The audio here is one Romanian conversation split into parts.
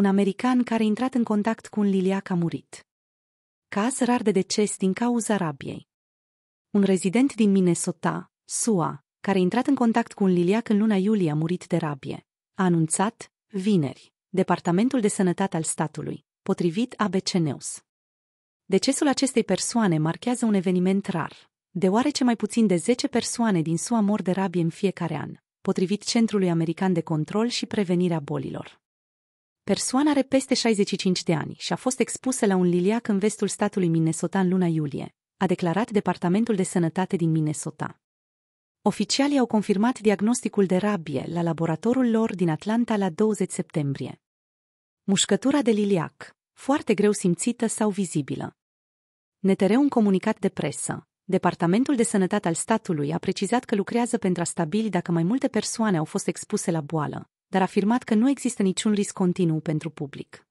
un american care a intrat în contact cu un liliac a murit. Caz rar de deces din cauza rabiei. Un rezident din Minnesota, SUA, care a intrat în contact cu un liliac în luna iulie a murit de rabie. A anunțat, vineri, Departamentul de Sănătate al statului, potrivit ABC News. Decesul acestei persoane marchează un eveniment rar, deoarece mai puțin de 10 persoane din SUA mor de rabie în fiecare an, potrivit Centrului American de Control și Prevenirea Bolilor. Persoana are peste 65 de ani și a fost expusă la un liliac în vestul statului Minnesota în luna iulie, a declarat Departamentul de Sănătate din Minnesota. Oficialii au confirmat diagnosticul de rabie la laboratorul lor din Atlanta la 20 septembrie. Mușcătura de liliac, foarte greu simțită sau vizibilă. Netereu un comunicat de presă. Departamentul de Sănătate al statului a precizat că lucrează pentru a stabili dacă mai multe persoane au fost expuse la boală, dar a afirmat că nu există niciun risc continuu pentru public.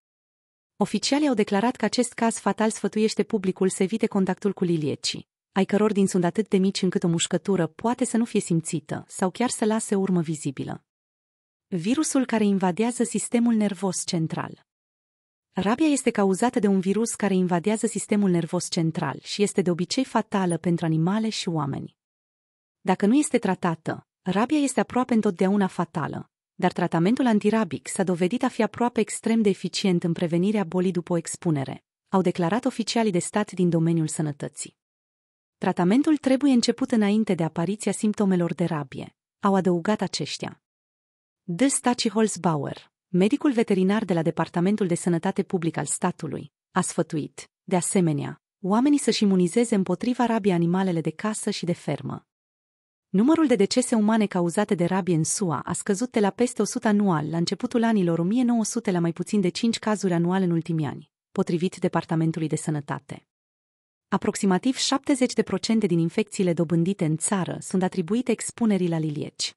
Oficialii au declarat că acest caz fatal sfătuiește publicul să evite contactul cu liliecii, ai căror din sunt atât de mici încât o mușcătură poate să nu fie simțită sau chiar să lase o urmă vizibilă. Virusul care invadează sistemul nervos central Rabia este cauzată de un virus care invadează sistemul nervos central și este de obicei fatală pentru animale și oameni. Dacă nu este tratată, rabia este aproape întotdeauna fatală, dar tratamentul antirabic s-a dovedit a fi aproape extrem de eficient în prevenirea bolii după expunere, au declarat oficialii de stat din domeniul sănătății. Tratamentul trebuie început înainte de apariția simptomelor de rabie, au adăugat aceștia. D. Staci Holzbauer, medicul veterinar de la Departamentul de Sănătate Publică al statului, a sfătuit, de asemenea, oamenii să-și imunizeze împotriva rabiei animalele de casă și de fermă, Numărul de decese umane cauzate de rabie în SUA a scăzut de la peste 100 anual la începutul anilor 1900 la mai puțin de 5 cazuri anual în ultimii ani, potrivit Departamentului de Sănătate. Aproximativ 70% din infecțiile dobândite în țară sunt atribuite expunerii la lilieci.